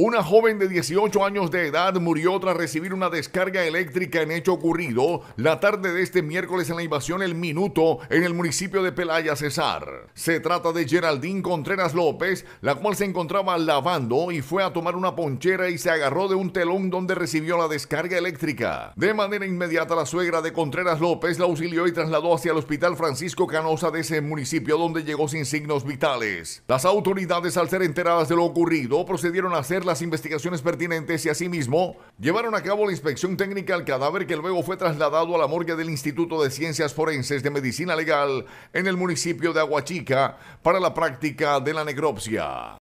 Una joven de 18 años de edad murió tras recibir una descarga eléctrica en hecho ocurrido la tarde de este miércoles en la invasión El Minuto en el municipio de Pelaya Cesar. Se trata de Geraldine Contreras López, la cual se encontraba lavando y fue a tomar una ponchera y se agarró de un telón donde recibió la descarga eléctrica. De manera inmediata la suegra de Contreras López la auxilió y trasladó hacia el hospital Francisco Canosa de ese municipio donde llegó sin signos vitales. Las autoridades al ser enteradas de lo ocurrido procedieron a hacer las investigaciones pertinentes y asimismo llevaron a cabo la inspección técnica al cadáver que luego fue trasladado a la morgue del Instituto de Ciencias Forenses de Medicina Legal en el municipio de Aguachica para la práctica de la necropsia.